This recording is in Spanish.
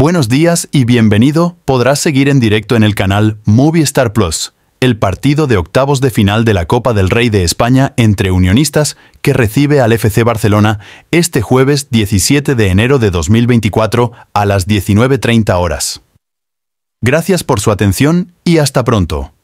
Buenos días y bienvenido. Podrás seguir en directo en el canal Movistar Plus el partido de octavos de final de la Copa del Rey de España entre unionistas que recibe al FC Barcelona este jueves 17 de enero de 2024 a las 19.30 horas. Gracias por su atención y hasta pronto.